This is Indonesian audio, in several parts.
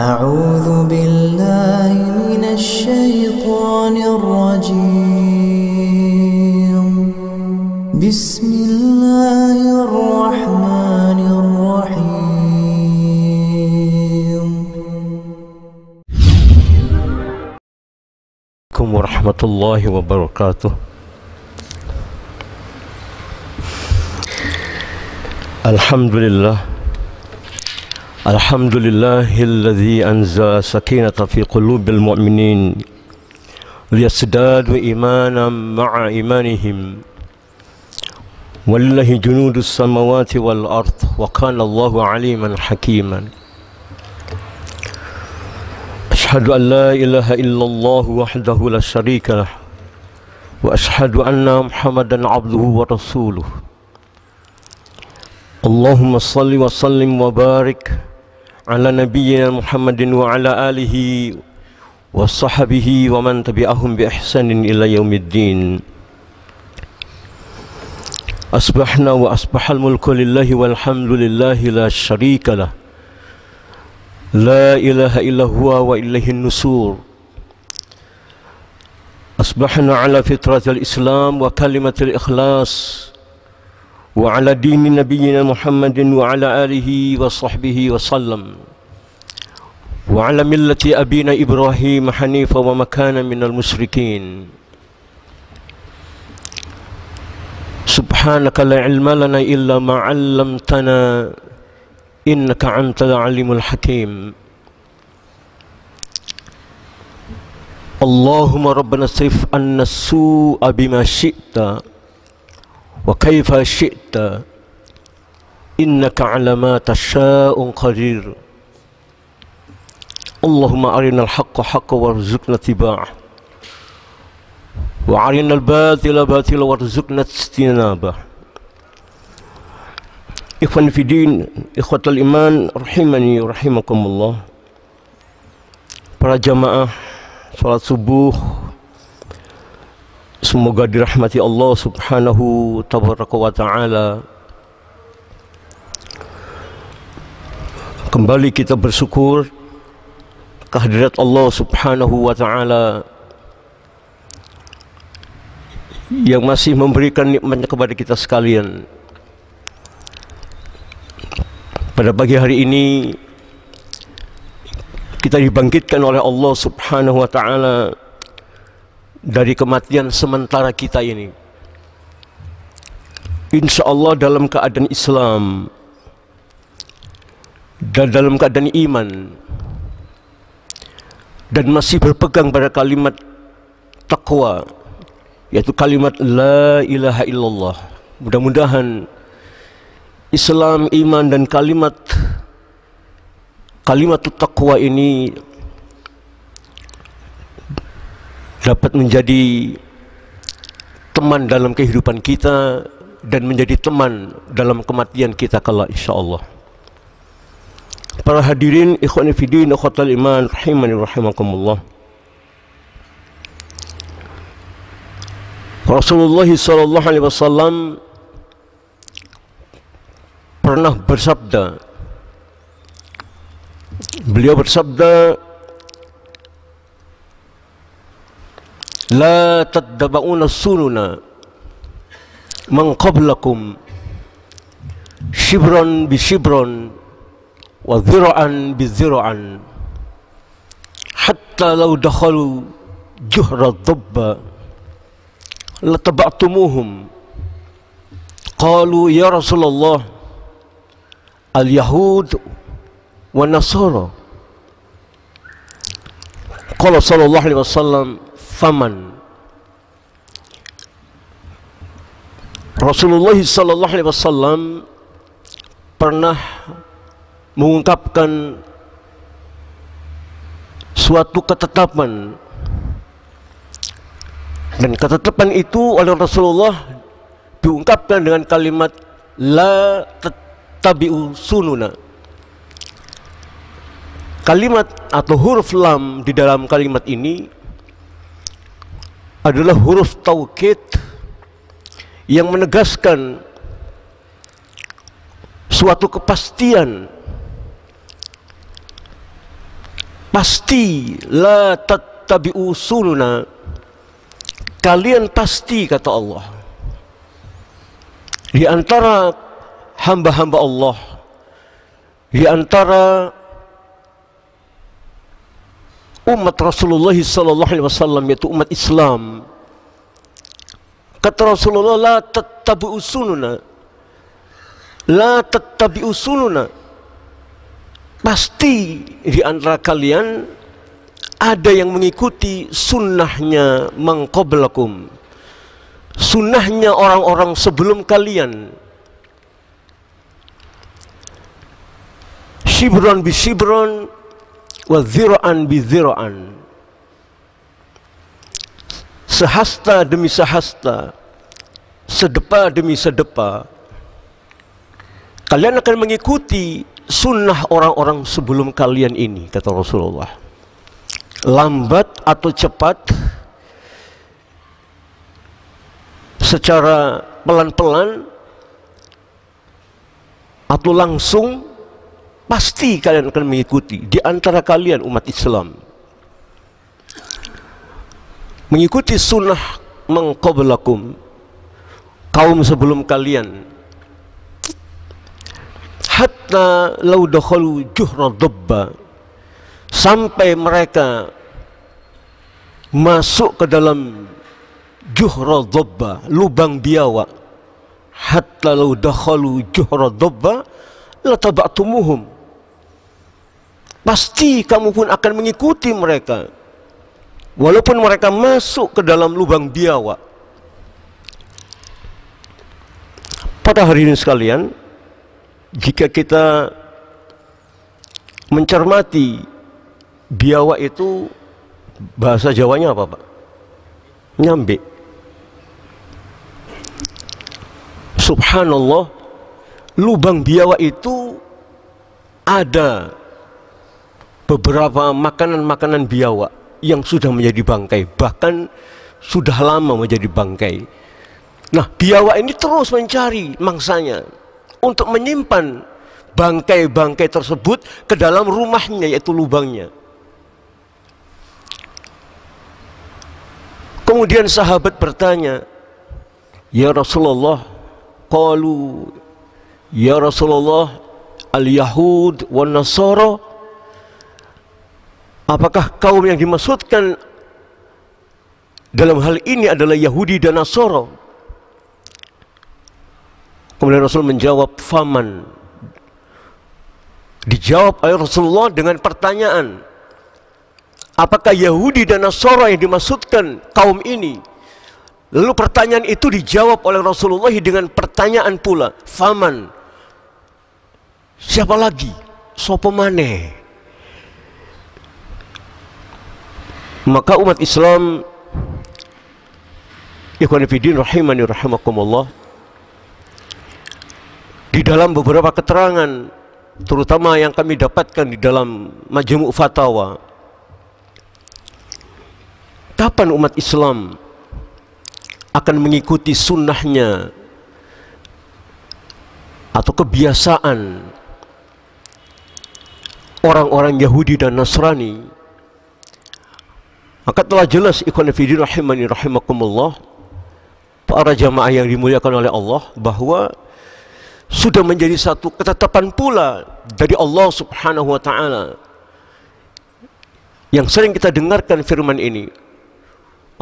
أعوذ بالله من الشيطان الرجيم بسم الله الرحمن الرحيم عليكم ورحمة الله وبركاته الحمد لله الحمد لله الذي أنزل سكينة في قلوب المؤمنين ليزدادوا إيمانا مع إيمانهم ولله جنود السماوات والأرض وكان الله عليما حكيما أشهد أن لا إله إلا الله وحده لا شريك له وأشهد أن محمدا عبده ورسوله اللهم صل وسلم وبارك على نبينا محمد وعلى آله وصحبه ومن تبعهم بإحسان إلى يوم الدين أصبحنا وأصبح الملك لله والحمد لله لا شريك له لا إله إلا هو وإليه النسور أصبحنا على فطرة الإسلام وكلمة الإخلاص wa ala dini nabiyyina Muhammadin wa ala alihi wa sahbihi wa sallam wa ala millati abina Ibrahim hanifa wa makana minal musyrikin subhanaka la ilma lana illa ma 'allamtana innaka antal alimul hakim Allahumma rabbana sif anna su'a bima syi'ta وكيف شئت إنك على ما تشاء قدير اللهم أرنا الحق حقا وارزقنا اتباعه وأرنا الباطل باطلا وارزقنا اجتنابه إخوان في دين إخوة الإيمان رحمني رحمكم الله para jamaah sholat subuh Semoga dirahmati Allah subhanahu tabaraka wa ta'ala Kembali kita bersyukur Kehadirat Allah subhanahu wa ta'ala Yang masih memberikan nikmatnya kepada kita sekalian Pada pagi hari ini Kita dibangkitkan oleh Allah subhanahu wa ta'ala Kita dibangkitkan oleh Allah dari kematian sementara kita ini. Insya Allah dalam keadaan Islam dan dalam keadaan iman dan masih berpegang pada kalimat takwa yaitu kalimat la ilaha illallah mudah-mudahan Islam iman dan kalimat kalimat takwa ini dapat menjadi teman dalam kehidupan kita dan menjadi teman dalam kematian kita kala insyaallah. Para hadirin ikhwan fillah akhwatul iman rahimani rahimakumullah. Rasulullah sallallahu alaihi wasallam pernah bersabda Beliau bersabda لا تتبعون السنن من قبلكم شبرا بشبرا وذرعا بذرعا حتى لو دخلوا جهر الضب لتبعتموهم قالوا يا رسول الله اليهود والنصارى قال صلى الله عليه وسلم faman Rasulullah sallallahu alaihi wasallam pernah mengungkapkan suatu ketetapan dan ketetapan itu oleh Rasulullah diungkapkan dengan kalimat la tabi'u sununa kalimat atau huruf lam di dalam kalimat ini adalah huruf taukid yang menegaskan suatu kepastian pasti la tattabi'u sunna kalian pasti kata Allah di antara hamba-hamba Allah di antara umat Rasulullah sallallahu alaihi wasallam yaitu umat Islam. Kata Rasulullah la tattabi'u sununa. La tattabi'u sununa. Pasti di antara kalian ada yang mengikuti sunnahnya mangqoblakum. Sunnahnya orang-orang sebelum kalian. Shibron bi shibron, wa bi zira'an sehasta demi sehasta sedepa demi sedepa kalian akan mengikuti sunnah orang-orang sebelum kalian ini kata Rasulullah lambat atau cepat secara pelan-pelan atau langsung pasti kalian akan mengikuti di antara kalian umat Islam mengikuti sunnah mengkoblakum kaum sebelum kalian hatta lau dakhalu juhra sampai mereka masuk ke dalam juhra domba lubang biawak hatta lau dakhalu juhra dabba latabatumuhum pasti kamu pun akan mengikuti mereka walaupun mereka masuk ke dalam lubang biawak pada hari ini sekalian jika kita mencermati biawak itu bahasa Jawanya apa Pak? nyambe subhanallah lubang biawak itu ada beberapa makanan-makanan biawak yang sudah menjadi bangkai bahkan sudah lama menjadi bangkai nah biawak ini terus mencari mangsanya untuk menyimpan bangkai-bangkai tersebut ke dalam rumahnya yaitu lubangnya kemudian sahabat bertanya ya Rasulullah qalu ya Rasulullah al-yahud wan nasara Apakah kaum yang dimaksudkan dalam hal ini adalah Yahudi dan Nasoro? Kemudian Rasul menjawab, Faman. Dijawab oleh Rasulullah dengan pertanyaan, Apakah Yahudi dan Nasoro yang dimaksudkan kaum ini? Lalu pertanyaan itu dijawab oleh Rasulullah dengan pertanyaan pula, Faman. Siapa lagi? Sopo maneh? maka umat Islam ikhwan fillah rahimani rahimakumullah di dalam beberapa keterangan terutama yang kami dapatkan di dalam majmu' fatawa kapan umat Islam akan mengikuti sunnahnya atau kebiasaan orang-orang Yahudi dan Nasrani maka telah jelas ikhwan fillah rahimani rahimakumullah para jamaah yang dimuliakan oleh Allah bahwa sudah menjadi satu ketetapan pula dari Allah Subhanahu wa taala yang sering kita dengarkan firman ini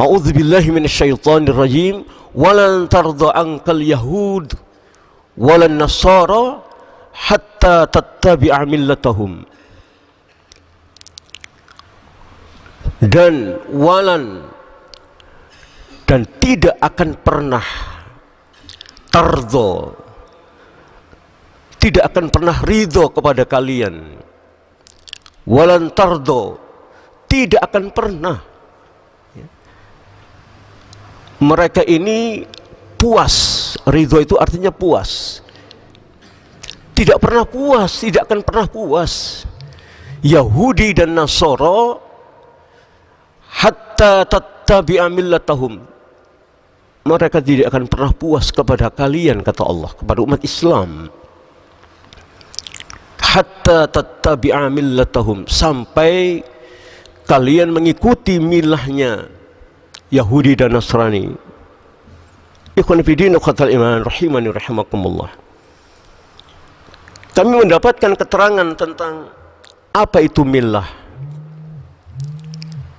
A'udzu billahi minasyaitonir rajim walan tarda ankal yahud walan nasara hatta tattabi'a millatahum dan walan dan tidak akan pernah terdo, tidak akan pernah ridho kepada kalian walan terdo, tidak akan pernah mereka ini puas ridho itu artinya puas tidak pernah puas tidak akan pernah puas Yahudi dan Nasoro hatta tattabi'a millatahum mereka tidak akan pernah puas kepada kalian kata Allah kepada umat Islam hatta tattabi'a millatahum sampai kalian mengikuti milahnya Yahudi dan Nasrani ikhwan fidin qatal iman rahimani rahimakumullah kami mendapatkan keterangan tentang apa itu milah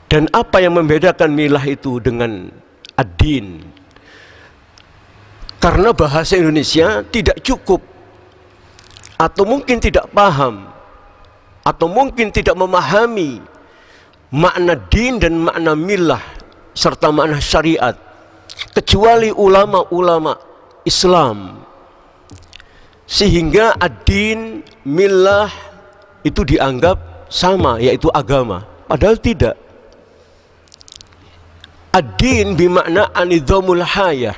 dan apa yang membedakan milah itu dengan adin? Karena bahasa Indonesia tidak cukup atau mungkin tidak paham atau mungkin tidak memahami makna din dan makna milah serta makna syariat kecuali ulama-ulama Islam sehingga adin milah itu dianggap sama yaitu agama padahal tidak Ad-din bimakna anidhamul hayah.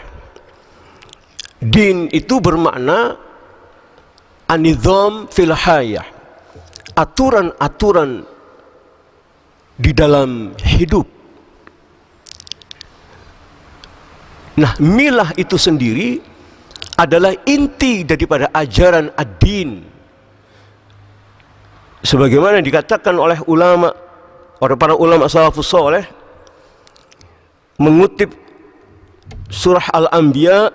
Din itu bermakna anidom fil hayah. Aturan-aturan di dalam hidup. Nah, milah itu sendiri adalah inti daripada ajaran ad-din. Sebagaimana dikatakan oleh ulama, oleh para ulama salafus soleh, mengutip surah Al-Anbiya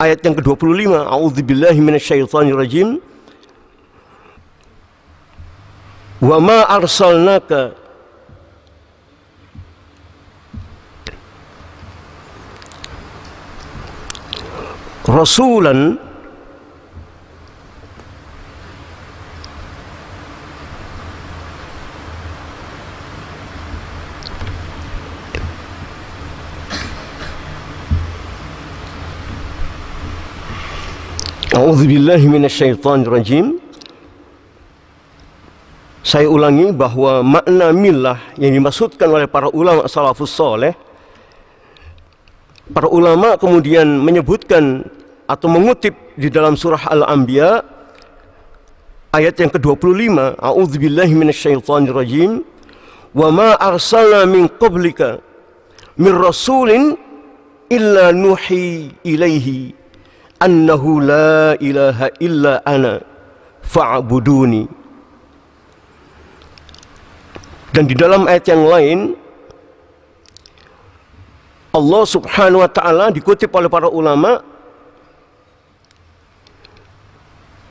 ayat yang ke-25 A'udzubillahi minasyaitonirrajim Wa ma arsalnaka rasulan A'udzu billahi minasyaitonir rajim. Saya ulangi bahwa makna milah yang dimaksudkan oleh para ulama salafus saleh Para ulama kemudian menyebutkan atau mengutip di dalam surah Al-Anbiya ayat yang ke-25 billahi minasyaitonir rajim wa ma arsalna min qablika min rasulin illa nuhi ilaihi annahu la ilaha illa ana fa'buduni dan di dalam ayat yang lain Allah subhanahu wa ta'ala dikutip oleh para ulama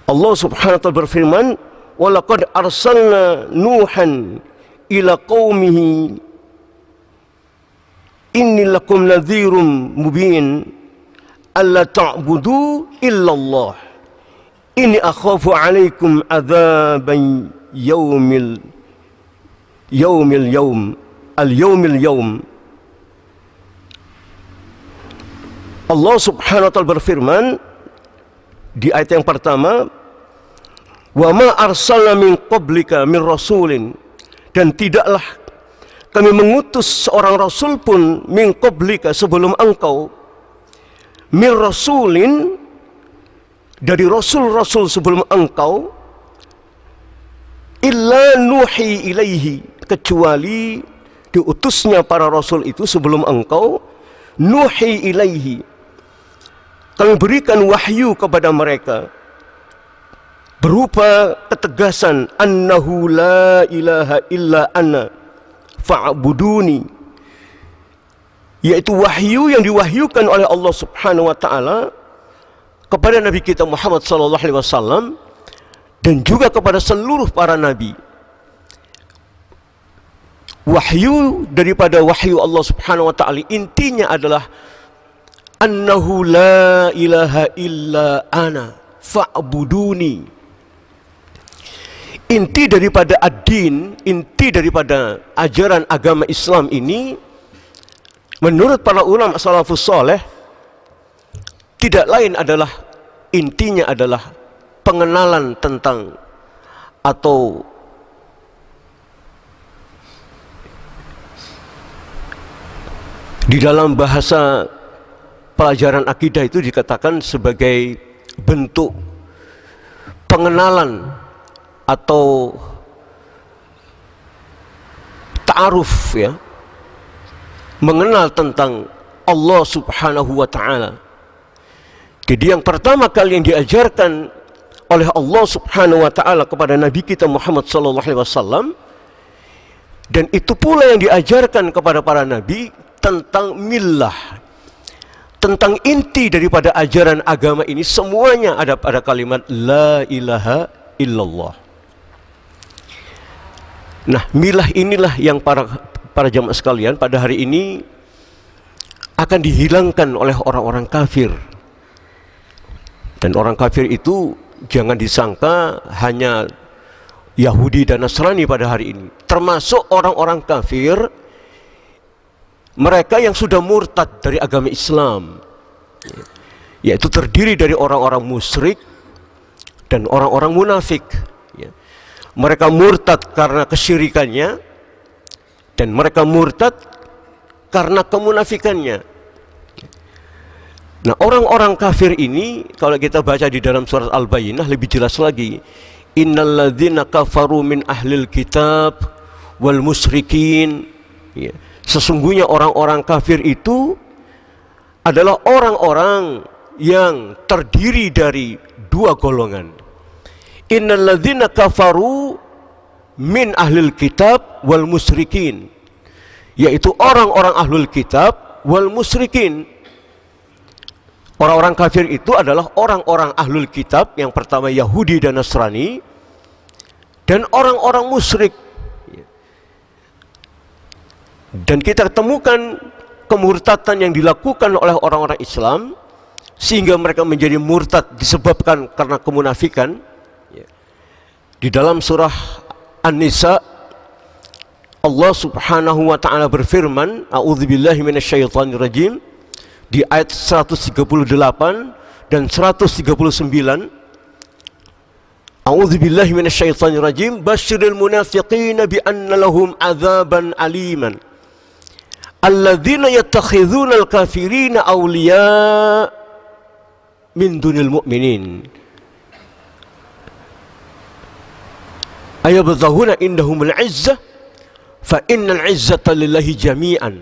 Allah subhanahu wa ta'ala berfirman walaqad arsalna nuhan ila qawmihi inni lakum nadhirum mubin alla ta'budu illallah ini akhafu alaikum azaban yaumil yaumil yaum al yaumil yaum Allah subhanahu wa ta'ala berfirman di ayat yang pertama wa ma arsalna min qablika min rasulin dan tidaklah kami mengutus seorang rasul pun min qablika sebelum engkau mir rasulin dari rasul-rasul sebelum engkau illa nuhi ilaihi kecuali diutusnya para rasul itu sebelum engkau nuhi ilaihi kami berikan wahyu kepada mereka berupa ketegasan annahu la ilaha illa ana fa'buduni yaitu wahyu yang diwahyukan oleh Allah Subhanahu wa taala kepada nabi kita Muhammad sallallahu alaihi wasallam dan juga kepada seluruh para nabi. Wahyu daripada wahyu Allah Subhanahu wa taala intinya adalah annahu la ilaha illa ana fa'buduni. Inti daripada ad-din, inti daripada ajaran agama Islam ini Menurut para ulama salafus soleh, tidak lain adalah intinya adalah pengenalan tentang atau di dalam bahasa pelajaran akidah itu dikatakan sebagai bentuk pengenalan atau ta'aruf ya mengenal tentang Allah Subhanahu wa taala. Jadi yang pertama kali yang diajarkan oleh Allah Subhanahu wa taala kepada nabi kita Muhammad sallallahu alaihi wasallam dan itu pula yang diajarkan kepada para nabi tentang millah tentang inti daripada ajaran agama ini semuanya ada pada kalimat la ilaha illallah. Nah, milah inilah yang para para jamaah sekalian, pada hari ini akan dihilangkan oleh orang-orang kafir. Dan orang kafir itu jangan disangka hanya Yahudi dan Nasrani pada hari ini. Termasuk orang-orang kafir mereka yang sudah murtad dari agama Islam. Yaitu terdiri dari orang-orang musyrik dan orang-orang munafik. Ya. Mereka murtad karena kesyirikannya, dan mereka murtad karena kemunafikannya. Nah, orang-orang kafir ini kalau kita baca di dalam surat Al-Bayyinah lebih jelas lagi. Innalladzina kafaru min ahlil kitab wal musyrikin. Ya. Sesungguhnya orang-orang kafir itu adalah orang-orang yang terdiri dari dua golongan. Innalladzina kafaru min ahlil kitab wal musrikin, yaitu orang-orang ahlul kitab wal musrikin, orang-orang kafir itu adalah orang-orang ahlul kitab yang pertama Yahudi dan Nasrani dan orang-orang musyrik dan kita temukan kemurtatan yang dilakukan oleh orang-orang Islam sehingga mereka menjadi murtad disebabkan karena kemunafikan di dalam surah An-Nisa Allah Subhanahu wa taala berfirman, "A'udzubillahi minasyaitonirrajim" di ayat 138 dan 139 A'udzu billahi minasyaitonir basyiril munafiqina bi anna lahum adzaban aliman alladzina yattakhidhuna al-kafirina awliya min dunil mu'minin ayabdahuna indahumul izzah fa innal izzata lillahi jami'an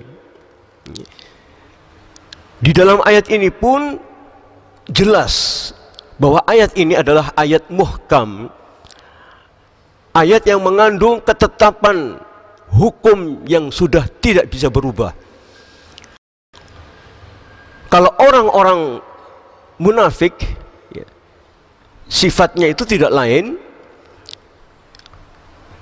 di dalam ayat ini pun jelas bahwa ayat ini adalah ayat muhkam ayat yang mengandung ketetapan hukum yang sudah tidak bisa berubah kalau orang-orang munafik ya, sifatnya itu tidak lain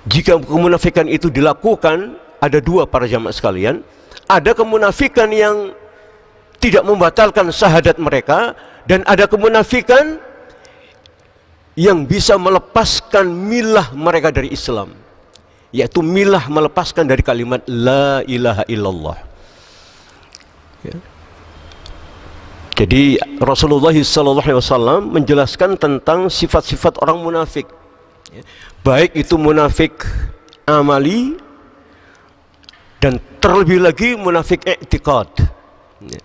jika kemunafikan itu dilakukan ada dua para jamaah sekalian ada kemunafikan yang tidak membatalkan syahadat mereka dan ada kemunafikan yang bisa melepaskan milah mereka dari Islam yaitu milah melepaskan dari kalimat la ilaha illallah ya. jadi Rasulullah SAW menjelaskan tentang sifat-sifat orang munafik baik itu munafik amali dan terlebih lagi munafik etikot ya.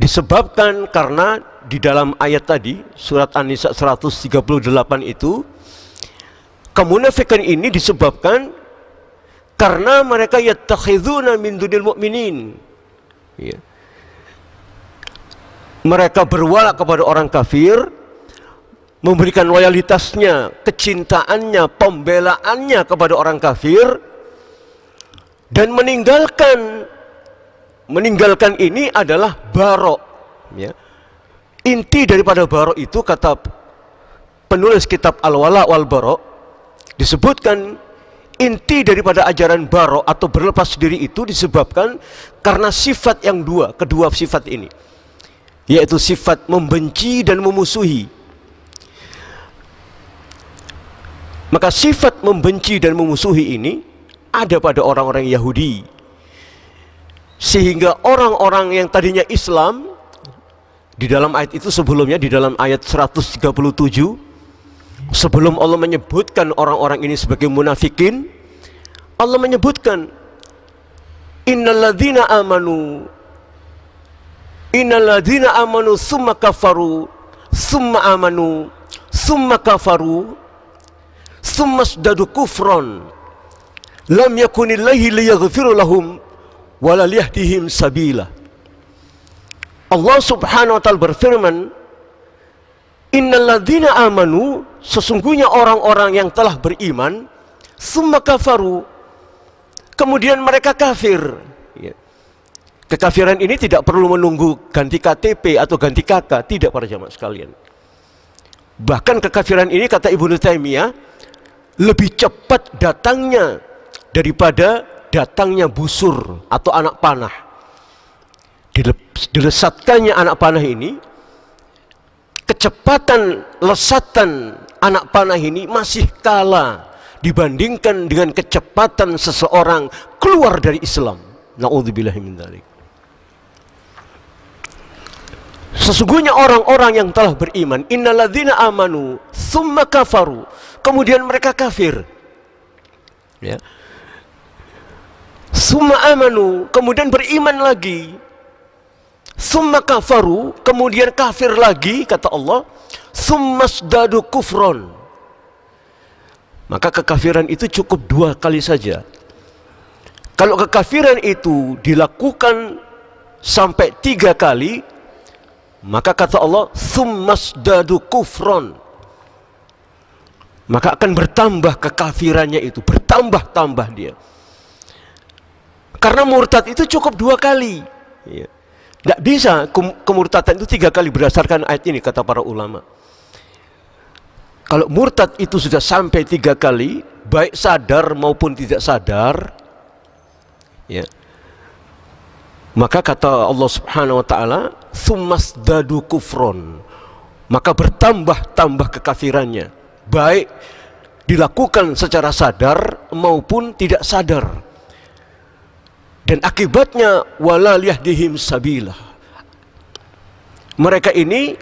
disebabkan karena di dalam ayat tadi surat An-Nisa 138 itu kemunafikan ini disebabkan karena mereka yattakhidhuna min dunil mu'minin ya. mereka berwala kepada orang kafir memberikan loyalitasnya, kecintaannya, pembelaannya kepada orang kafir dan meninggalkan meninggalkan ini adalah barok ya. inti daripada barok itu kata penulis kitab al-wala wal barok disebutkan inti daripada ajaran barok atau berlepas diri itu disebabkan karena sifat yang dua kedua sifat ini yaitu sifat membenci dan memusuhi Maka sifat membenci dan memusuhi ini ada pada orang-orang Yahudi. Sehingga orang-orang yang tadinya Islam di dalam ayat itu sebelumnya di dalam ayat 137 sebelum Allah menyebutkan orang-orang ini sebagai munafikin Allah menyebutkan innalladzina amanu innalladzina amanu summa kafaru summa amanu summa kafaru sumasdadu kufron lam yakunillahi liyaghfiru lahum wala liyahdihim sabila Allah subhanahu wa ta'ala berfirman innalladzina amanu sesungguhnya orang-orang yang telah beriman summa kafaru kemudian mereka kafir ya. kekafiran ini tidak perlu menunggu ganti KTP atau ganti KK tidak para jamaah sekalian bahkan kekafiran ini kata Ibnu Taimiyah lebih cepat datangnya daripada datangnya busur atau anak panah. Dilesatkannya anak panah ini, kecepatan lesatan anak panah ini masih kalah dibandingkan dengan kecepatan seseorang keluar dari Islam. Sesungguhnya orang-orang yang telah beriman, Innaladzina amanu summa kafaru kemudian mereka kafir ya summa amanu kemudian beriman lagi summa kafaru kemudian kafir lagi kata Allah summa sdadu kufron maka kekafiran itu cukup dua kali saja kalau kekafiran itu dilakukan sampai tiga kali maka kata Allah Summas dadu kufron maka akan bertambah kekafirannya itu bertambah-tambah dia karena murtad itu cukup dua kali ya. tidak bisa kemurtadan itu tiga kali berdasarkan ayat ini kata para ulama kalau murtad itu sudah sampai tiga kali baik sadar maupun tidak sadar ya maka kata Allah Subhanahu wa taala, dadu kufron." Maka bertambah-tambah kekafirannya baik dilakukan secara sadar maupun tidak sadar dan akibatnya wala dihim sabillah mereka ini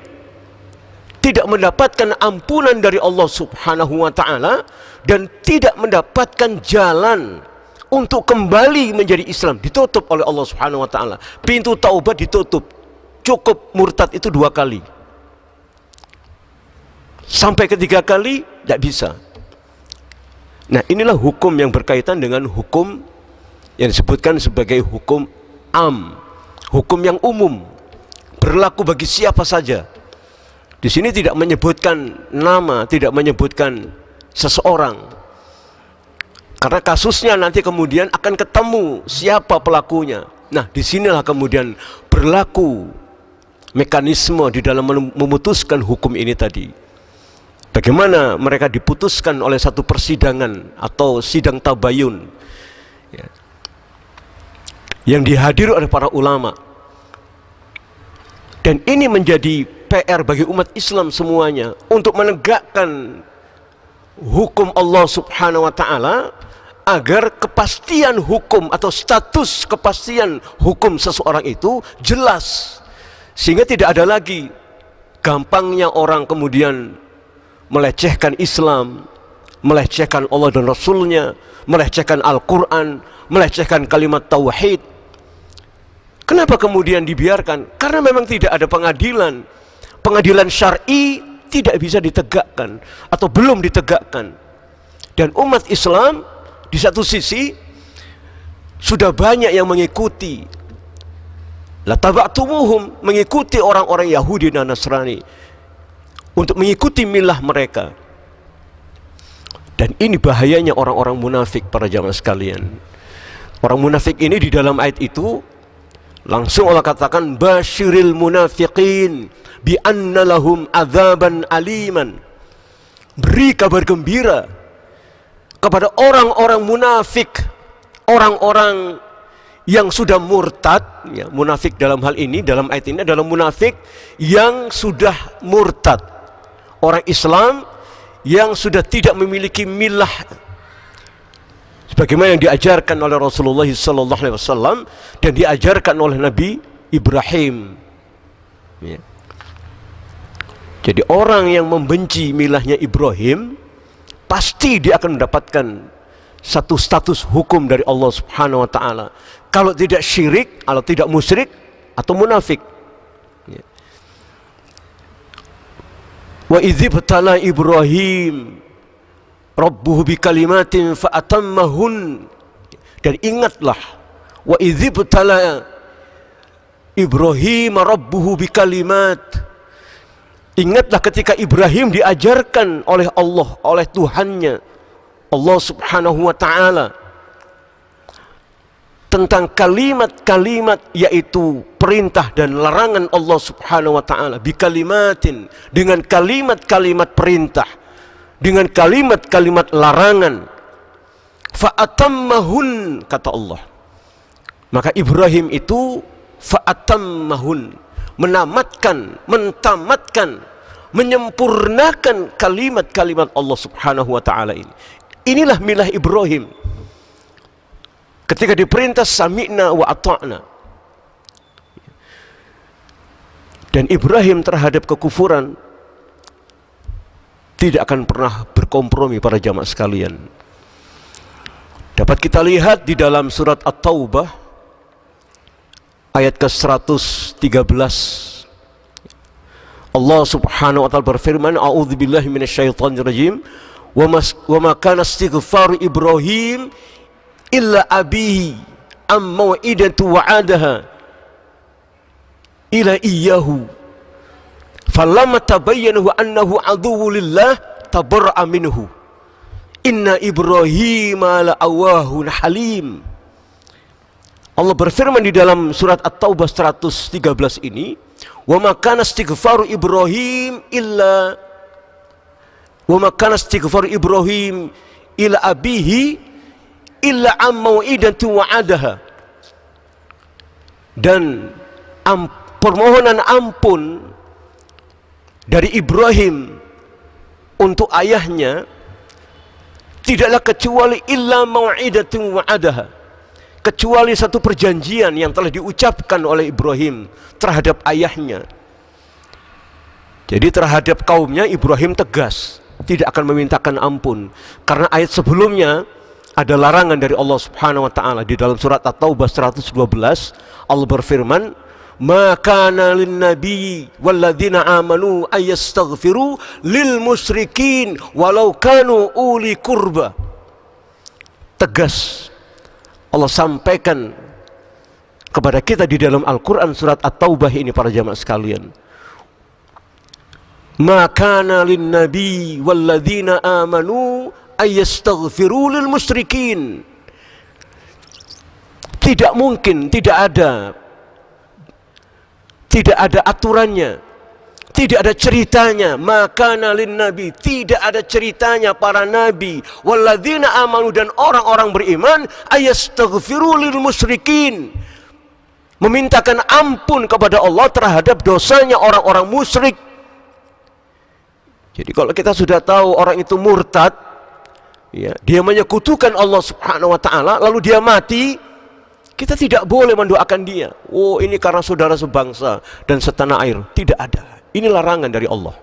tidak mendapatkan ampunan dari Allah Subhanahu wa taala dan tidak mendapatkan jalan untuk kembali menjadi Islam ditutup oleh Allah Subhanahu wa taala pintu taubat ditutup cukup murtad itu dua kali sampai ketiga kali tidak bisa nah inilah hukum yang berkaitan dengan hukum yang disebutkan sebagai hukum am hukum yang umum berlaku bagi siapa saja di sini tidak menyebutkan nama tidak menyebutkan seseorang karena kasusnya nanti kemudian akan ketemu siapa pelakunya nah disinilah kemudian berlaku mekanisme di dalam memutuskan hukum ini tadi Bagaimana mereka diputuskan oleh satu persidangan atau sidang tabayun ya. yang dihadiri oleh para ulama. Dan ini menjadi PR bagi umat Islam semuanya untuk menegakkan hukum Allah Subhanahu wa taala agar kepastian hukum atau status kepastian hukum seseorang itu jelas sehingga tidak ada lagi gampangnya orang kemudian melecehkan Islam, melecehkan Allah dan Rasulnya, melecehkan Al-Quran, melecehkan kalimat Tauhid. Kenapa kemudian dibiarkan? Karena memang tidak ada pengadilan. Pengadilan syari tidak bisa ditegakkan atau belum ditegakkan. Dan umat Islam di satu sisi sudah banyak yang mengikuti Lataba'tumuhum mengikuti orang-orang Yahudi dan Nasrani untuk mengikuti milah mereka. Dan ini bahayanya orang-orang munafik para jamaah sekalian. Orang munafik ini di dalam ayat itu langsung Allah katakan basyiril munafiqin bi annalahum azaban adzaban aliman. Beri kabar gembira kepada orang-orang munafik, orang-orang yang sudah murtad, ya, munafik dalam hal ini, dalam ayat ini adalah munafik yang sudah murtad, orang Islam yang sudah tidak memiliki milah sebagaimana yang diajarkan oleh Rasulullah sallallahu alaihi wasallam dan diajarkan oleh Nabi Ibrahim ya. jadi orang yang membenci milahnya Ibrahim pasti dia akan mendapatkan satu status hukum dari Allah Subhanahu wa taala kalau tidak syirik atau tidak musyrik atau munafik Wa idzibtala Ibrahim rabbuhu bikalimatin fa'atammahun. Dan ingatlah wa idzibtala Ibrahim rabbuhu kalimat. Ingatlah ketika Ibrahim diajarkan oleh Allah, oleh Tuhannya. Allah subhanahu wa ta'ala tentang kalimat-kalimat yaitu perintah dan larangan Allah Subhanahu wa taala bikalimatin dengan kalimat-kalimat perintah dengan kalimat-kalimat larangan fa'atammahun kata Allah maka Ibrahim itu fa'atammahun menamatkan mentamatkan menyempurnakan kalimat-kalimat Allah Subhanahu wa taala ini inilah milah Ibrahim Ketika diperintah sami'na wa ata'na. Dan Ibrahim terhadap kekufuran tidak akan pernah berkompromi para jamaah sekalian. Dapat kita lihat di dalam surat At-Taubah ayat ke-113 Allah Subhanahu wa taala berfirman, "A'udzu billahi minasyaitonir rajim." Wa ma kana istighfar Ibrahim illa abihi am mau'idatu wa'adaha ila iyyahu falamma tabayyanahu annahu aduwwu lillah tabarra'a minhu inna ibrahima la'awahun halim Allah berfirman di dalam surat At-Taubah 113 ini wa makana istighfaru Ibrahim illa wa makana istighfaru Ibrahim ila abihi illa am tuwa dan am, permohonan ampun dari Ibrahim untuk ayahnya tidaklah kecuali illa mau'idatun wa'adaha kecuali satu perjanjian yang telah diucapkan oleh Ibrahim terhadap ayahnya jadi terhadap kaumnya Ibrahim tegas tidak akan memintakan ampun karena ayat sebelumnya ada larangan dari Allah Subhanahu wa taala di dalam surat At-Taubah 112 Allah berfirman ma kana nabi walladzina amanu ayastaghfiru lil musyrikin walau kanu uli kurba tegas Allah sampaikan kepada kita di dalam Al-Qur'an surat At-Taubah ini para jamaah sekalian ma kana nabi walladzina amanu ayastaghfiru lil musyrikin tidak mungkin tidak ada tidak ada aturannya tidak ada ceritanya maka nalin nabi tidak ada ceritanya para nabi walladzina amanu dan orang-orang beriman ayastaghfiru lil musyrikin memintakan ampun kepada Allah terhadap dosanya orang-orang musyrik jadi kalau kita sudah tahu orang itu murtad ya, dia menyekutukan Allah Subhanahu wa taala lalu dia mati kita tidak boleh mendoakan dia oh ini karena saudara sebangsa dan setanah air tidak ada ini larangan dari Allah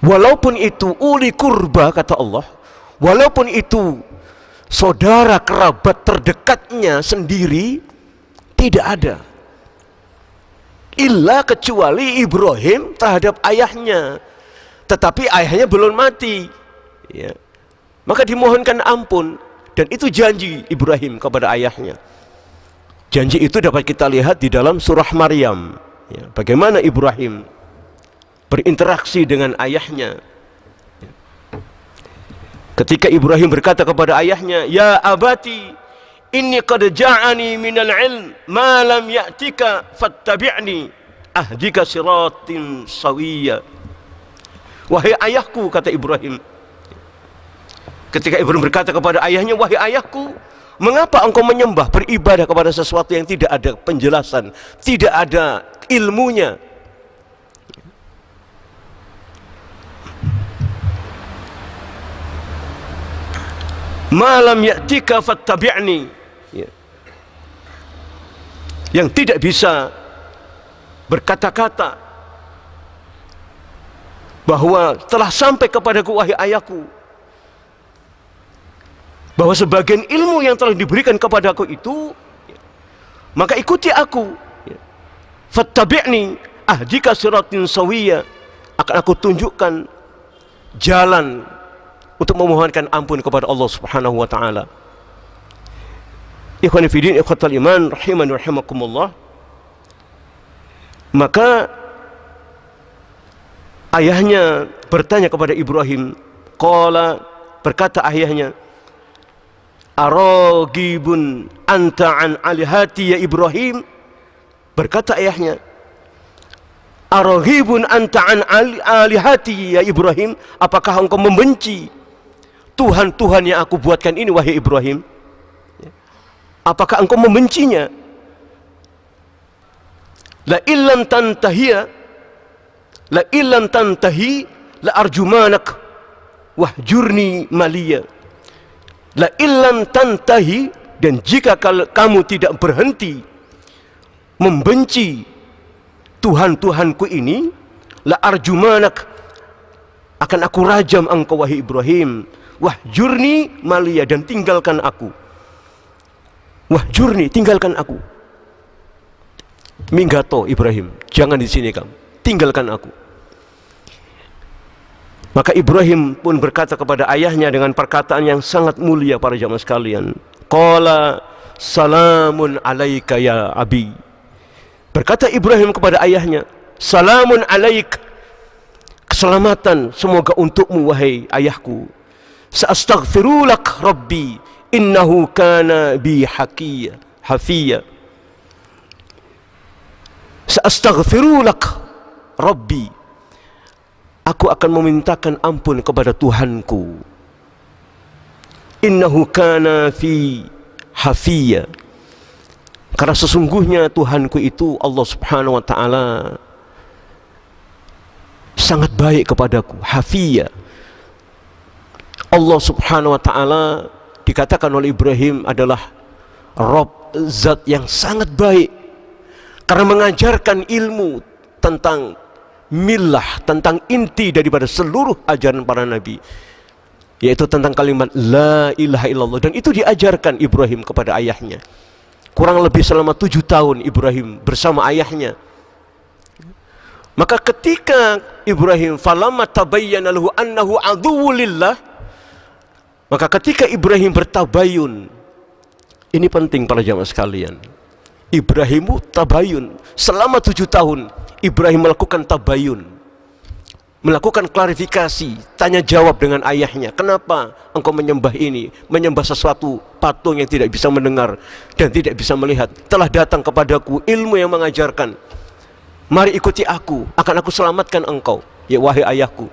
walaupun itu uli kurba kata Allah walaupun itu saudara kerabat terdekatnya sendiri tidak ada illa kecuali Ibrahim terhadap ayahnya tetapi ayahnya belum mati ya. maka dimohonkan ampun dan itu janji Ibrahim kepada ayahnya janji itu dapat kita lihat di dalam surah Maryam ya. bagaimana Ibrahim berinteraksi dengan ayahnya ya. ketika Ibrahim berkata kepada ayahnya ya abati ini qad ja'ani minal ilm ma lam ya'tika fattabi'ni ahdika siratin sawiyya wahai ayahku kata Ibrahim ketika Ibrahim berkata kepada ayahnya wahai ayahku mengapa engkau menyembah beribadah kepada sesuatu yang tidak ada penjelasan tidak ada ilmunya malam ya'tika fattabi'ni ya. yang tidak bisa berkata-kata bahwa telah sampai kepadaku wahai ayahku bahwa sebagian ilmu yang telah diberikan kepadaku itu maka ikuti aku fattabi'ni ahdika siratin sawiyah akan aku tunjukkan jalan untuk memohonkan ampun kepada Allah Subhanahu wa taala ikhwan fillah ikhwatal iman rahiman rahimakumullah maka Ayahnya bertanya kepada Ibrahim, qala berkata ayahnya, arogibun anta an alihati ya Ibrahim?" Berkata ayahnya, arogibun anta an alihati ya Ibrahim? Apakah engkau membenci Tuhan-Tuhan yang aku buatkan ini wahai Ibrahim?" Apakah engkau membencinya? La illam la illan tantahi la arjumanak wahjurni maliya la illan tantahi dan jika kamu tidak berhenti membenci Tuhan Tuhanku ini la arjumanak akan aku rajam engkau wahai Ibrahim wahjurni malia dan tinggalkan aku wahjurni tinggalkan aku minggato Ibrahim jangan di sini kamu tinggalkan aku maka Ibrahim pun berkata kepada ayahnya dengan perkataan yang sangat mulia para jamaah sekalian qala salamun alaika ya abi berkata Ibrahim kepada ayahnya salamun alaik keselamatan semoga untukmu wahai ayahku saastaghfirulak rabbi innahu kana bi hakiya hafiya saastaghfirulak Rabbi aku akan memintakan ampun kepada Tuhanku innahu kana fi hafiya karena sesungguhnya Tuhanku itu Allah subhanahu wa ta'ala sangat baik kepadaku hafiya Allah subhanahu wa ta'ala dikatakan oleh Ibrahim adalah Rob zat yang sangat baik karena mengajarkan ilmu tentang millah tentang inti daripada seluruh ajaran para nabi yaitu tentang kalimat la ilaha illallah dan itu diajarkan Ibrahim kepada ayahnya kurang lebih selama tujuh tahun Ibrahim bersama ayahnya maka ketika Ibrahim falamma tabayyana lahu annahu aduwulillah maka ketika Ibrahim bertabayun ini penting para jamaah sekalian Ibrahimu tabayun selama tujuh tahun Ibrahim melakukan tabayun, melakukan klarifikasi, tanya jawab dengan ayahnya. Kenapa engkau menyembah ini, menyembah sesuatu patung yang tidak bisa mendengar dan tidak bisa melihat? Telah datang kepadaku ilmu yang mengajarkan. Mari ikuti aku, akan aku selamatkan engkau, ya wahai ayahku.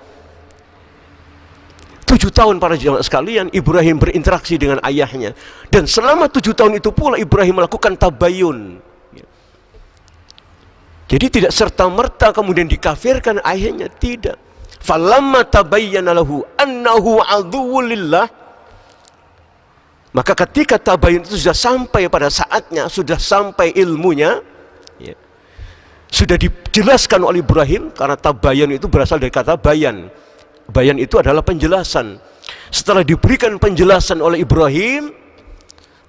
Tujuh tahun para jemaah sekalian, Ibrahim berinteraksi dengan ayahnya. Dan selama tujuh tahun itu pula Ibrahim melakukan tabayun, jadi tidak serta-merta kemudian dikafirkan akhirnya tidak. Falamma tabayyana lahu annahu aduwulillah maka ketika tabayyun itu sudah sampai pada saatnya, sudah sampai ilmunya, ya, sudah dijelaskan oleh Ibrahim karena tabayyun itu berasal dari kata bayan. Bayan itu adalah penjelasan. Setelah diberikan penjelasan oleh Ibrahim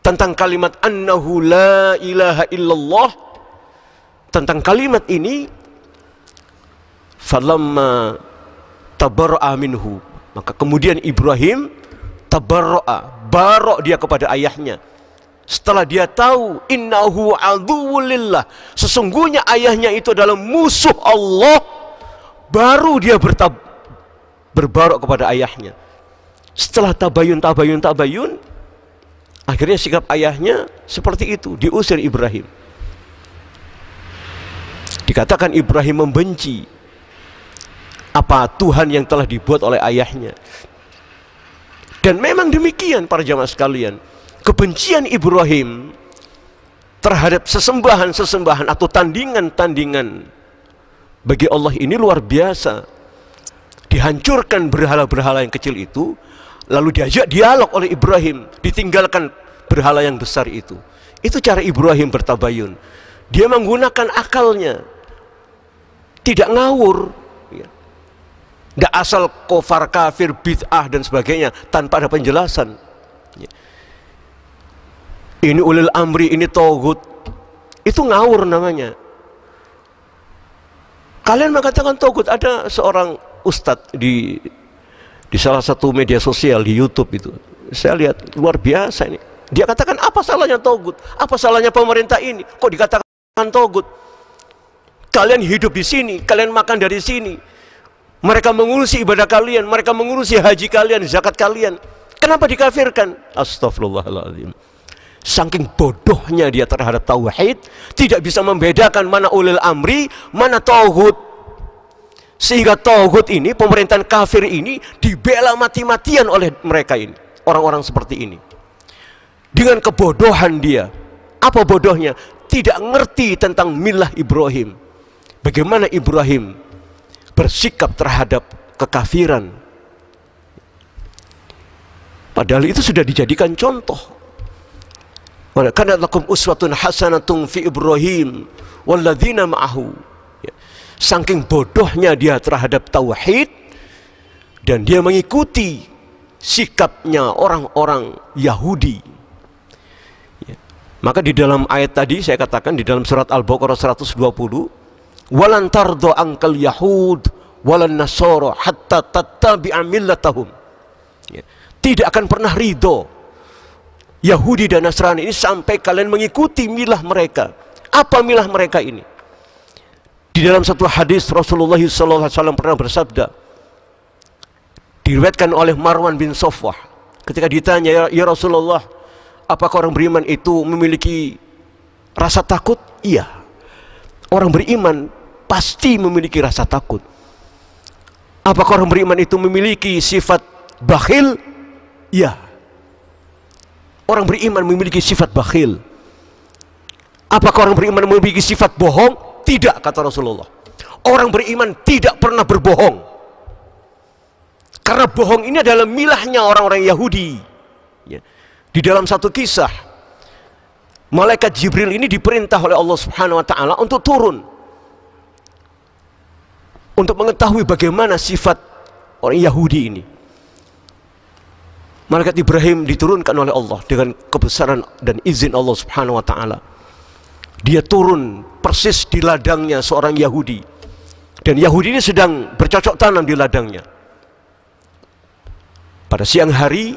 tentang kalimat annahu la ilaha illallah tentang kalimat ini falamma tabarra'a minhu maka kemudian Ibrahim tabarra'a barok dia kepada ayahnya setelah dia tahu innahu aduwulillah sesungguhnya ayahnya itu adalah musuh Allah baru dia bertab berbarok kepada ayahnya setelah tabayun tabayun tabayun akhirnya sikap ayahnya seperti itu diusir Ibrahim Dikatakan Ibrahim membenci apa Tuhan yang telah dibuat oleh ayahnya. Dan memang demikian para jamaah sekalian. Kebencian Ibrahim terhadap sesembahan-sesembahan atau tandingan-tandingan bagi Allah ini luar biasa. Dihancurkan berhala-berhala yang kecil itu, lalu diajak dialog oleh Ibrahim, ditinggalkan berhala yang besar itu. Itu cara Ibrahim bertabayun. Dia menggunakan akalnya, tidak ngawur tidak iya. asal kofar kafir bid'ah dan sebagainya tanpa ada penjelasan iya. ini ulil amri ini togut itu ngawur namanya kalian mengatakan togut ada seorang ustad di di salah satu media sosial di YouTube itu saya lihat luar biasa ini dia katakan apa salahnya togut apa salahnya pemerintah ini kok dikatakan togut Kalian hidup di sini, kalian makan dari sini. Mereka mengurusi ibadah kalian, mereka mengurusi haji kalian, zakat kalian. Kenapa dikafirkan? Astagfirullahaladzim. Saking bodohnya dia terhadap tauhid, tidak bisa membedakan mana ulil amri, mana tauhid. Sehingga tauhid ini, pemerintahan kafir ini dibela mati-matian oleh mereka ini, orang-orang seperti ini. Dengan kebodohan dia, apa bodohnya? Tidak ngerti tentang milah Ibrahim. Bagaimana Ibrahim bersikap terhadap kekafiran? Padahal itu sudah dijadikan contoh. Karena lakum uswatun hasanatun fi Ibrahim walladzina ma'ahu. Ya. Saking bodohnya dia terhadap tauhid dan dia mengikuti sikapnya orang-orang Yahudi. Ya. Maka di dalam ayat tadi saya katakan di dalam surat Al-Baqarah 120 walan tardo angkal yahud walan nasoro hatta bi millatahum ya. tidak akan pernah ridho Yahudi dan Nasrani ini sampai kalian mengikuti milah mereka apa milah mereka ini di dalam satu hadis Rasulullah SAW pernah bersabda diriwayatkan oleh Marwan bin Sofwah ketika ditanya ya, ya Rasulullah apakah orang beriman itu memiliki rasa takut iya Orang beriman pasti memiliki rasa takut. Apakah orang beriman itu memiliki sifat bakhil? Ya. Orang beriman memiliki sifat bakhil. Apakah orang beriman memiliki sifat bohong? Tidak, kata Rasulullah. Orang beriman tidak pernah berbohong. Karena bohong ini adalah milahnya orang-orang Yahudi. Ya. Di dalam satu kisah, malaikat Jibril ini diperintah oleh Allah Subhanahu wa taala untuk turun untuk mengetahui bagaimana sifat orang Yahudi ini. Malaikat Ibrahim diturunkan oleh Allah dengan kebesaran dan izin Allah Subhanahu wa taala. Dia turun persis di ladangnya seorang Yahudi. Dan Yahudi ini sedang bercocok tanam di ladangnya. Pada siang hari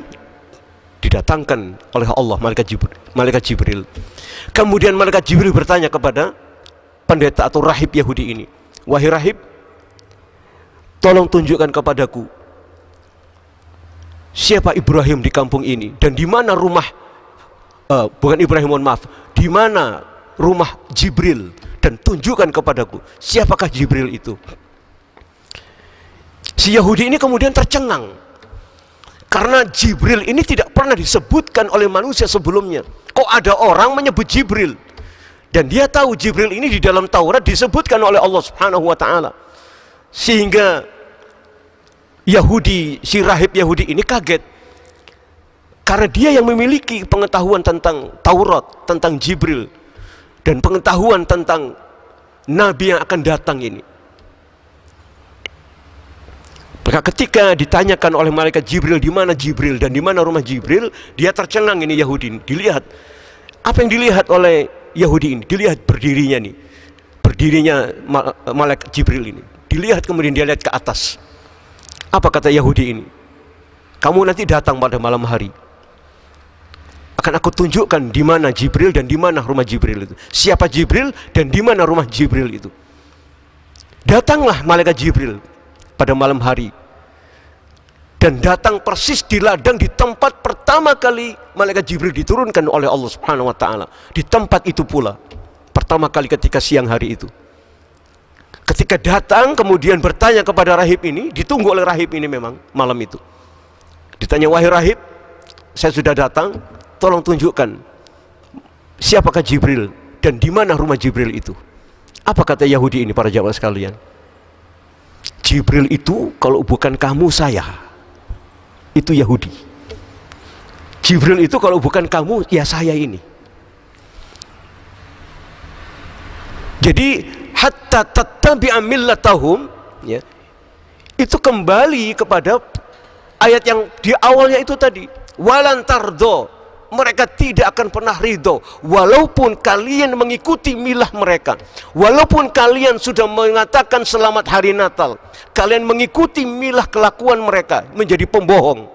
didatangkan oleh Allah malaikat Jibril, malaikat Jibril. Kemudian malaikat Jibril bertanya kepada pendeta atau rahib Yahudi ini, "Wahai rahib, tolong tunjukkan kepadaku siapa Ibrahim di kampung ini dan di mana rumah uh, bukan Ibrahim mohon maaf, di mana rumah Jibril dan tunjukkan kepadaku siapakah Jibril itu?" Si Yahudi ini kemudian tercengang karena Jibril ini tidak pernah disebutkan oleh manusia sebelumnya. Kok ada orang menyebut Jibril? Dan dia tahu Jibril ini di dalam Taurat disebutkan oleh Allah Subhanahu wa taala. Sehingga Yahudi, si rahib Yahudi ini kaget. Karena dia yang memiliki pengetahuan tentang Taurat, tentang Jibril dan pengetahuan tentang nabi yang akan datang ini. Maka ketika ditanyakan oleh malaikat Jibril di mana Jibril dan di mana rumah Jibril, dia tercengang ini Yahudi ini. Dilihat apa yang dilihat oleh Yahudi ini? Dilihat berdirinya nih. Berdirinya malaikat Jibril ini. Dilihat kemudian dia lihat ke atas. Apa kata Yahudi ini? Kamu nanti datang pada malam hari. Akan aku tunjukkan di mana Jibril dan di mana rumah Jibril itu. Siapa Jibril dan di mana rumah Jibril itu. Datanglah malaikat Jibril pada malam hari dan datang persis di ladang di tempat pertama kali malaikat Jibril diturunkan oleh Allah Subhanahu wa taala. Di tempat itu pula pertama kali ketika siang hari itu. Ketika datang kemudian bertanya kepada rahib ini, ditunggu oleh rahib ini memang malam itu. Ditanya wahai rahib, saya sudah datang, tolong tunjukkan siapakah Jibril dan di mana rumah Jibril itu. Apa kata Yahudi ini para jawab sekalian? Jibril itu kalau bukan kamu saya itu Yahudi Jibril itu kalau bukan kamu ya saya ini jadi hatta tattabi'a millatahum ya itu kembali kepada ayat yang di awalnya itu tadi walantardo mereka tidak akan pernah ridho walaupun kalian mengikuti milah mereka walaupun kalian sudah mengatakan selamat hari Natal kalian mengikuti milah kelakuan mereka menjadi pembohong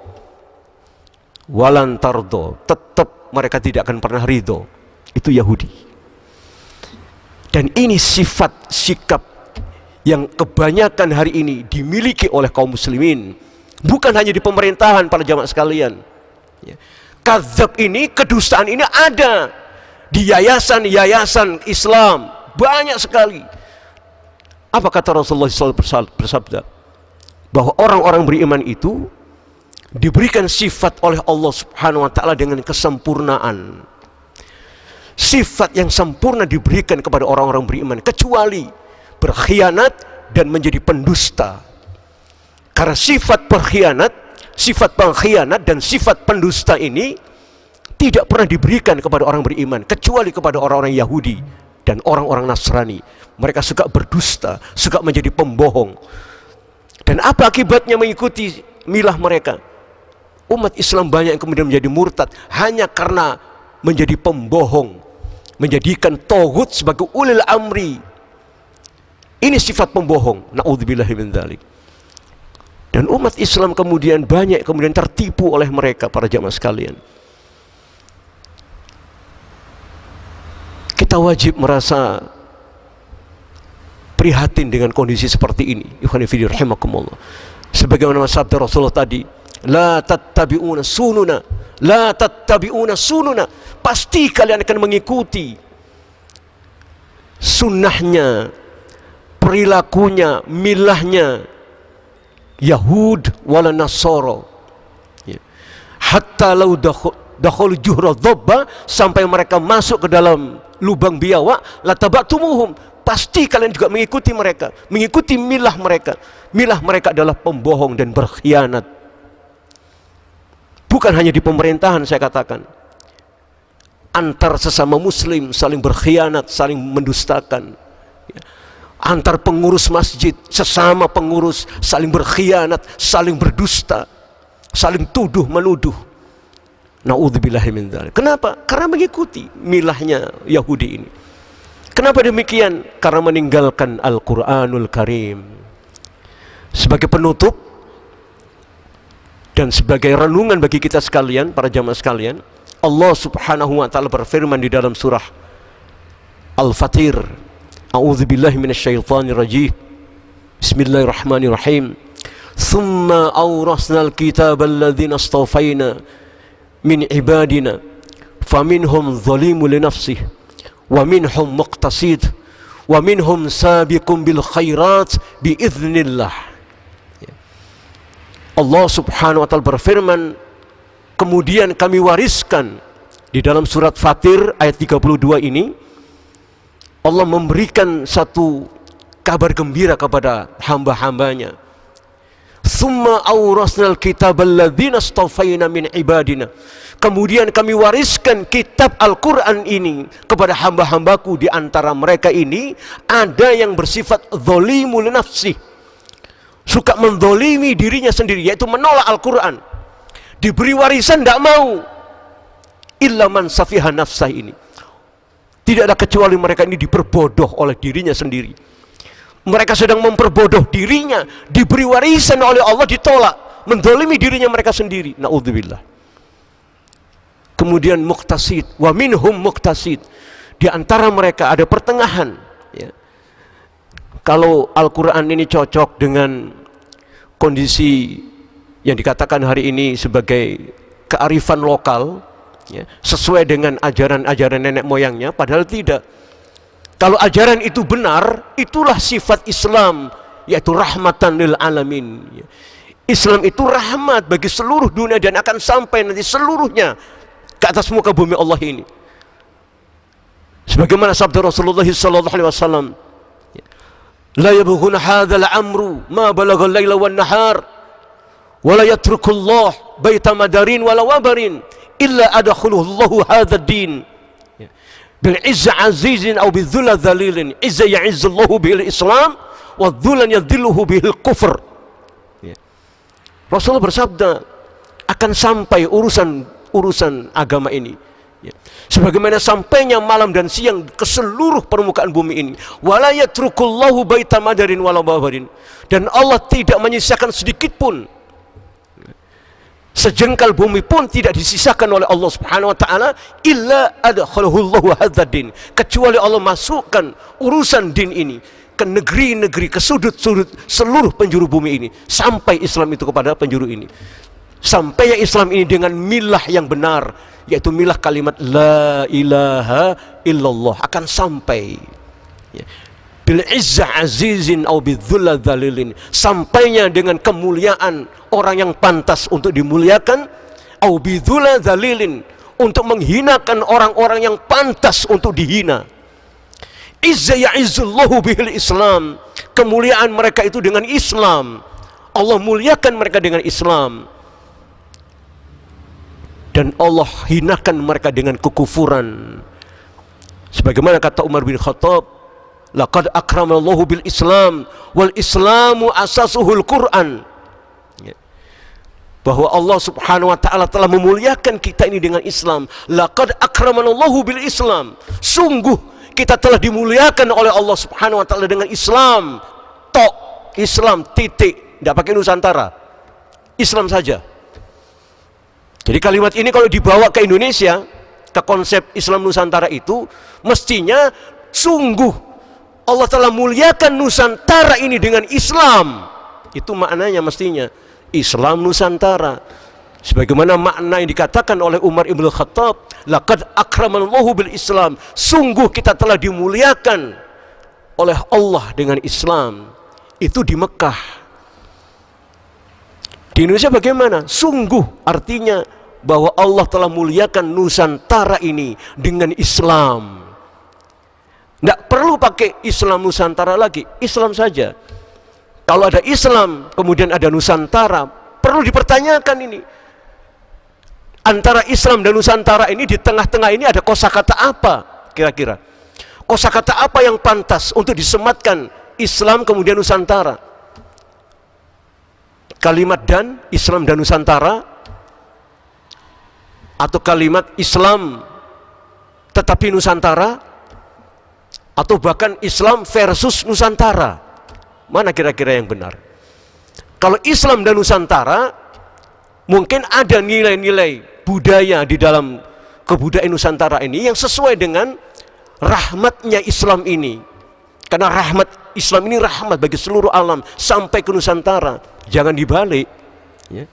walantardo tetap mereka tidak akan pernah ridho itu Yahudi dan ini sifat sikap yang kebanyakan hari ini dimiliki oleh kaum muslimin bukan hanya di pemerintahan para jamaah sekalian ya kadzab ini, kedustaan ini ada di yayasan-yayasan Islam banyak sekali. Apa kata Rasulullah SAW bersabda? Bahwa orang-orang beriman itu diberikan sifat oleh Allah Subhanahu wa taala dengan kesempurnaan. Sifat yang sempurna diberikan kepada orang-orang beriman kecuali berkhianat dan menjadi pendusta. Karena sifat berkhianat sifat pengkhianat dan sifat pendusta ini tidak pernah diberikan kepada orang beriman kecuali kepada orang-orang Yahudi dan orang-orang Nasrani. Mereka suka berdusta, suka menjadi pembohong. Dan apa akibatnya mengikuti milah mereka? Umat Islam banyak yang kemudian menjadi murtad hanya karena menjadi pembohong, menjadikan togut sebagai ulil amri. Ini sifat pembohong. Nauzubillahi dan umat Islam kemudian banyak kemudian tertipu oleh mereka para jamaah sekalian. Kita wajib merasa prihatin dengan kondisi seperti ini. Ikhwanifidhi rahimakumullah. Sebagaimana sabda Rasulullah tadi, La tattabi'una sununa. La tattabi'una sununa. Pasti kalian akan mengikuti sunnahnya, perilakunya, milahnya, Yahud wala Nasoro ya. hatta lau dakhul juhra dhobba sampai mereka masuk ke dalam lubang biawak latabatumuhum pasti kalian juga mengikuti mereka mengikuti milah mereka milah mereka adalah pembohong dan berkhianat bukan hanya di pemerintahan saya katakan antar sesama muslim saling berkhianat saling mendustakan ya antar pengurus masjid, sesama pengurus saling berkhianat, saling berdusta, saling tuduh menuduh. Naudzubillah min dzalik. Kenapa? Karena mengikuti milahnya Yahudi ini. Kenapa demikian? Karena meninggalkan Al-Qur'anul Karim. Sebagai penutup dan sebagai renungan bagi kita sekalian, para jamaah sekalian, Allah Subhanahu wa taala berfirman di dalam surah Al-Fatir أعوذ بالله من الشيطان الرجيم بسم الله الرحمن الرحيم ثم أورثنا الكتاب الذين اصطفينا من عبادنا فمنهم ظليم لنفسه ومنهم مقتصد ومنهم سابق بالخيرات بإذن الله Allah subhanahu wa ta'ala berfirman kemudian kami wariskan di dalam surat Fatir ayat 32 ini Allah memberikan satu kabar gembira kepada hamba-hambanya summa awrasnal kitab alladhina stafayna min ibadina kemudian kami wariskan kitab Al-Quran ini kepada hamba-hambaku di antara mereka ini ada yang bersifat zolimul nafsi suka mendolimi dirinya sendiri yaitu menolak Al-Quran diberi warisan tidak mau illa man safiha nafsah ini tidak ada kecuali mereka ini diperbodoh oleh dirinya sendiri. Mereka sedang memperbodoh dirinya, diberi warisan oleh Allah ditolak, mendolimi dirinya mereka sendiri. Naudzubillah. Kemudian muktasid, wa minhum muktasid. Di antara mereka ada pertengahan. Ya. Kalau Al-Quran ini cocok dengan kondisi yang dikatakan hari ini sebagai kearifan lokal, ya, sesuai dengan ajaran-ajaran nenek moyangnya padahal tidak kalau ajaran itu benar itulah sifat Islam yaitu rahmatan lil alamin Islam itu rahmat bagi seluruh dunia dan akan sampai nanti seluruhnya ke atas muka bumi Allah ini sebagaimana sabda Rasulullah sallallahu alaihi wasallam la yabghuna hadzal amru ma balagha al-laila wan nahar wa la baita madarin wala wabarin illa adakhuluhullahu hadzal din ya. bil izza azizin au bil dhulal dzalilin izza ya'izullahu bil islam wa dhulan yadhilluhu bil kufr ya. Rasulullah bersabda akan sampai urusan urusan agama ini ya. sebagaimana sampainya malam dan siang ke seluruh permukaan bumi ini walayatrukullahu baita madarin wala dan Allah tidak menyisakan sedikit pun sejengkal bumi pun tidak disisakan oleh Allah Subhanahu wa taala illa adkhalahullahu hadzadin kecuali Allah masukkan urusan din ini ke negeri-negeri ke sudut-sudut seluruh penjuru bumi ini sampai Islam itu kepada penjuru ini sampai yang Islam ini dengan milah yang benar yaitu milah kalimat la ilaha illallah akan sampai ya bil izzah azizin au bidzullah dzalilin sampainya dengan kemuliaan orang yang pantas untuk dimuliakan au bidzullah dzalilin untuk menghinakan orang-orang yang pantas untuk dihina izza Izulloh bihil islam kemuliaan mereka itu dengan Islam Allah muliakan mereka dengan Islam dan Allah hinakan mereka dengan kekufuran sebagaimana kata Umar bin Khattab laqad akramallahu bil Islam wal Islamu asasuhul Quran ya. bahwa Allah Subhanahu wa taala telah memuliakan kita ini dengan Islam laqad akramallahu bil Islam sungguh kita telah dimuliakan oleh Allah Subhanahu wa taala dengan Islam tok Islam titik tidak pakai nusantara Islam saja jadi kalimat ini kalau dibawa ke Indonesia ke konsep Islam nusantara itu mestinya sungguh Allah telah muliakan Nusantara ini dengan Islam itu maknanya mestinya Islam Nusantara sebagaimana makna yang dikatakan oleh Umar Ibn Khattab akraman akramallahu bil Islam sungguh kita telah dimuliakan oleh Allah dengan Islam itu di Mekah di Indonesia bagaimana sungguh artinya bahwa Allah telah muliakan Nusantara ini dengan Islam tidak perlu pakai Islam Nusantara lagi, Islam saja. Kalau ada Islam, kemudian ada Nusantara, perlu dipertanyakan ini. Antara Islam dan Nusantara ini di tengah-tengah ini ada kosakata apa kira-kira? Kosakata apa yang pantas untuk disematkan Islam kemudian Nusantara? Kalimat dan Islam dan Nusantara atau kalimat Islam tetapi Nusantara atau bahkan Islam versus Nusantara mana kira-kira yang benar kalau Islam dan Nusantara mungkin ada nilai-nilai budaya di dalam kebudayaan Nusantara ini yang sesuai dengan rahmatnya Islam ini karena rahmat Islam ini rahmat bagi seluruh alam sampai ke Nusantara. Jangan dibalik. Ya.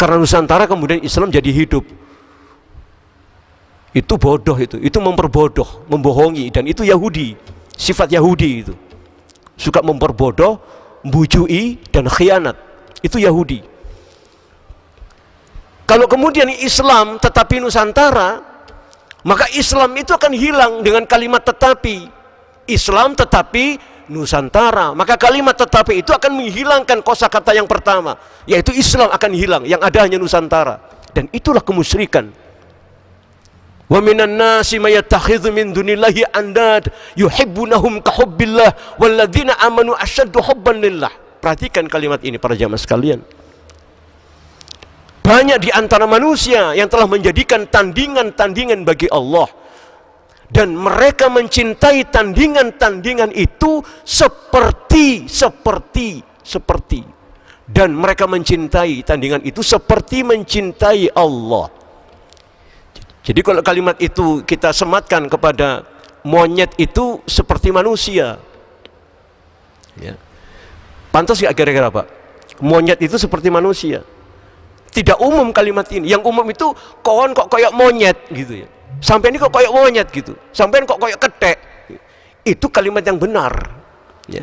Karena Nusantara kemudian Islam jadi hidup. Itu bodoh itu, itu memperbodoh, membohongi dan itu Yahudi, sifat Yahudi itu. Suka memperbodoh, bujui dan khianat. Itu Yahudi. Kalau kemudian Islam tetapi Nusantara, maka Islam itu akan hilang dengan kalimat tetapi. Islam tetapi Nusantara. Maka kalimat tetapi itu akan menghilangkan kosakata yang pertama, yaitu Islam akan hilang, yang ada hanya Nusantara. Dan itulah kemusyrikan. Wa minan nasi may yattakhidhu min dunillahi andad yuhibbunahum ka hubbillah walladzina amanu asyaddu hubban lillah. Perhatikan kalimat ini para jamaah sekalian. Banyak di antara manusia yang telah menjadikan tandingan-tandingan bagi Allah dan mereka mencintai tandingan-tandingan itu seperti seperti seperti dan mereka mencintai tandingan itu seperti mencintai Allah. Jadi kalau kalimat itu kita sematkan kepada monyet itu seperti manusia. Ya. Pantas gak kira-kira Pak? Monyet itu seperti manusia. Tidak umum kalimat ini. Yang umum itu kawan kok kayak monyet gitu ya. Sampai ini kok kayak monyet gitu. Sampai ini kok kayak ketek. Itu kalimat yang benar. Ya.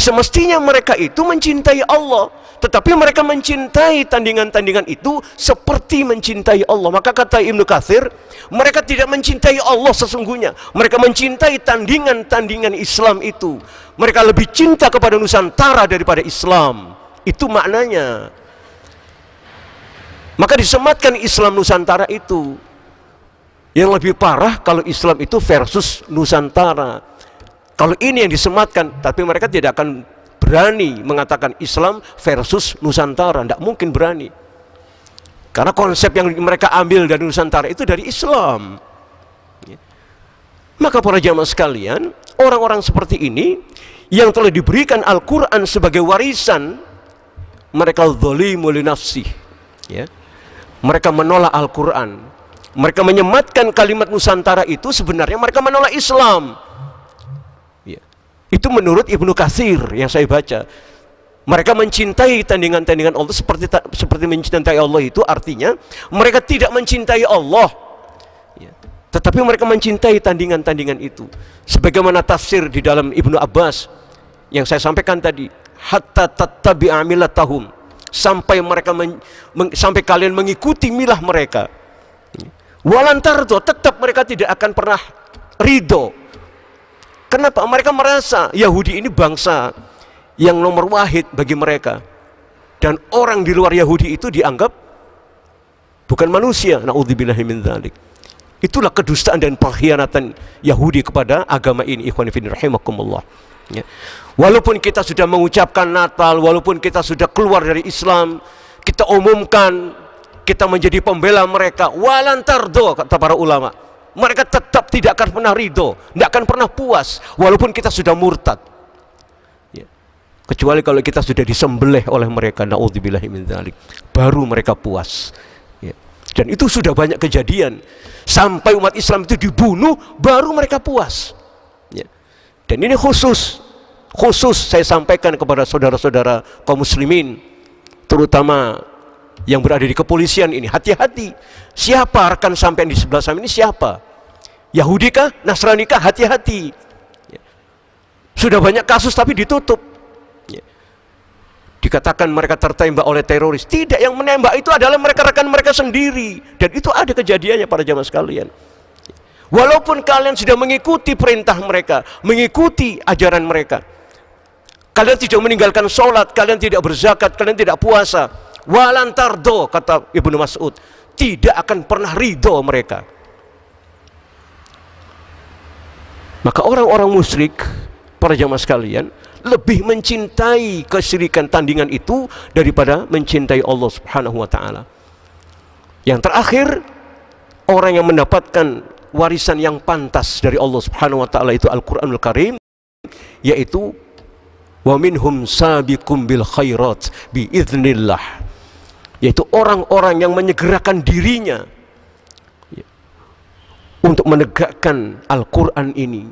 Semestinya mereka itu mencintai Allah, tetapi mereka mencintai tandingan-tandingan itu seperti mencintai Allah. Maka kata Ibnu Katsir, mereka tidak mencintai Allah sesungguhnya. Mereka mencintai tandingan-tandingan Islam itu. Mereka lebih cinta kepada Nusantara daripada Islam. Itu maknanya. Maka disematkan Islam Nusantara itu. Yang lebih parah kalau Islam itu versus Nusantara. Kalau ini yang disematkan, tapi mereka tidak akan berani mengatakan Islam versus Nusantara, tidak mungkin berani. Karena konsep yang mereka ambil dari Nusantara itu dari Islam. Maka para jamaah sekalian, orang-orang seperti ini yang telah diberikan Al-Quran sebagai warisan, mereka zalimu nafsi. Ya. Mereka menolak Al-Quran. Mereka menyematkan kalimat Nusantara itu sebenarnya mereka menolak Islam. Itu menurut Ibnu Kasir yang saya baca. Mereka mencintai tandingan-tandingan Allah seperti seperti mencintai Allah itu artinya mereka tidak mencintai Allah. Ya. Tetapi mereka mencintai tandingan-tandingan itu. Sebagaimana tafsir di dalam Ibnu Abbas yang saya sampaikan tadi, hatta tattabi'a tahum sampai mereka men, men, sampai kalian mengikuti milah mereka. Walantardo tetap mereka tidak akan pernah ridho Kenapa? Mereka merasa Yahudi ini bangsa yang nomor wahid bagi mereka. Dan orang di luar Yahudi itu dianggap bukan manusia. Na'udzubillahi Itulah kedustaan dan pengkhianatan Yahudi kepada agama ini. Ikhwan rahimakumullah. Ya. Walaupun kita sudah mengucapkan Natal, walaupun kita sudah keluar dari Islam, kita umumkan, kita menjadi pembela mereka. Walantardo kata para ulama mereka tetap tidak akan pernah ridho tidak akan pernah puas walaupun kita sudah murtad ya. kecuali kalau kita sudah disembelih oleh mereka baru mereka puas ya. dan itu sudah banyak kejadian sampai umat Islam itu dibunuh baru mereka puas ya. dan ini khusus khusus saya sampaikan kepada saudara-saudara kaum muslimin terutama yang berada di kepolisian ini. Hati-hati. Siapa rekan sampai di sebelah sana ini siapa? Yahudi kah? Nasrani kah? Hati-hati. Ya. Sudah banyak kasus tapi ditutup. Ya. Dikatakan mereka tertembak oleh teroris. Tidak, yang menembak itu adalah mereka rekan mereka sendiri. Dan itu ada kejadiannya pada zaman sekalian. Ya. Walaupun kalian sudah mengikuti perintah mereka, mengikuti ajaran mereka. Kalian tidak meninggalkan sholat, kalian tidak berzakat, kalian tidak puasa walantardo kata Ibnu Mas'ud tidak akan pernah ridho mereka maka orang-orang musyrik para jamaah sekalian lebih mencintai kesyirikan tandingan itu daripada mencintai Allah Subhanahu wa taala. Yang terakhir, orang yang mendapatkan warisan yang pantas dari Allah Subhanahu wa taala itu Al-Qur'anul Karim yaitu wa minhum sabiqum bil khairat bi idznillah yaitu orang-orang yang menyegerakan dirinya untuk menegakkan Al-Quran ini.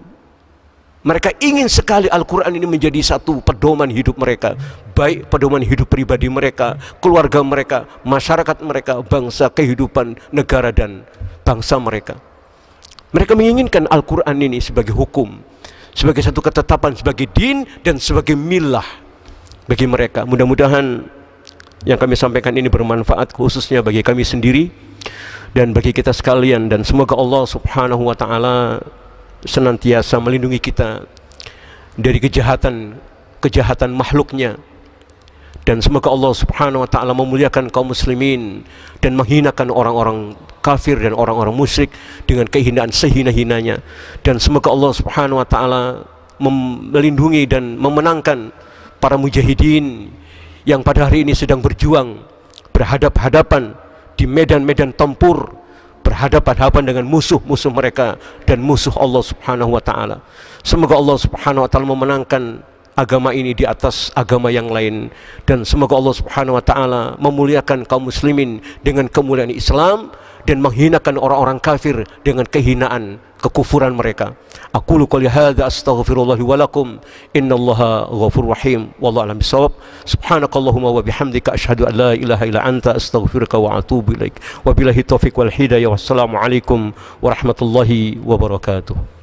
Mereka ingin sekali Al-Quran ini menjadi satu pedoman hidup mereka, baik pedoman hidup pribadi mereka, keluarga mereka, masyarakat mereka, bangsa, kehidupan negara, dan bangsa mereka. Mereka menginginkan Al-Quran ini sebagai hukum, sebagai satu ketetapan, sebagai din, dan sebagai milah bagi mereka. Mudah-mudahan yang kami sampaikan ini bermanfaat khususnya bagi kami sendiri dan bagi kita sekalian dan semoga Allah Subhanahu wa taala senantiasa melindungi kita dari kejahatan kejahatan makhluknya dan semoga Allah Subhanahu wa taala memuliakan kaum muslimin dan menghinakan orang-orang kafir dan orang-orang musyrik dengan kehinaan sehina-hinanya dan semoga Allah Subhanahu wa taala melindungi dan memenangkan para mujahidin yang pada hari ini sedang berjuang berhadap-hadapan di medan-medan tempur berhadapan-hadapan dengan musuh-musuh mereka dan musuh Allah Subhanahu wa taala. Semoga Allah Subhanahu wa taala memenangkan agama ini di atas agama yang lain dan semoga Allah Subhanahu wa taala memuliakan kaum muslimin dengan kemuliaan Islam dan menghinakan orang-orang kafir dengan kehinaan kekufuran mereka. Aku lu kali hada astaghfirullahi walakum. Inna Allah ghafur rahim. Wallahu a'lam bishawab. Subhanakallahumma wa bihamdika ashhadu an la ilaha illa anta astaghfiruka wa atubu ilaik. Wa bilahi wal hidayah. Wassalamu alaikum warahmatullahi wabarakatuh.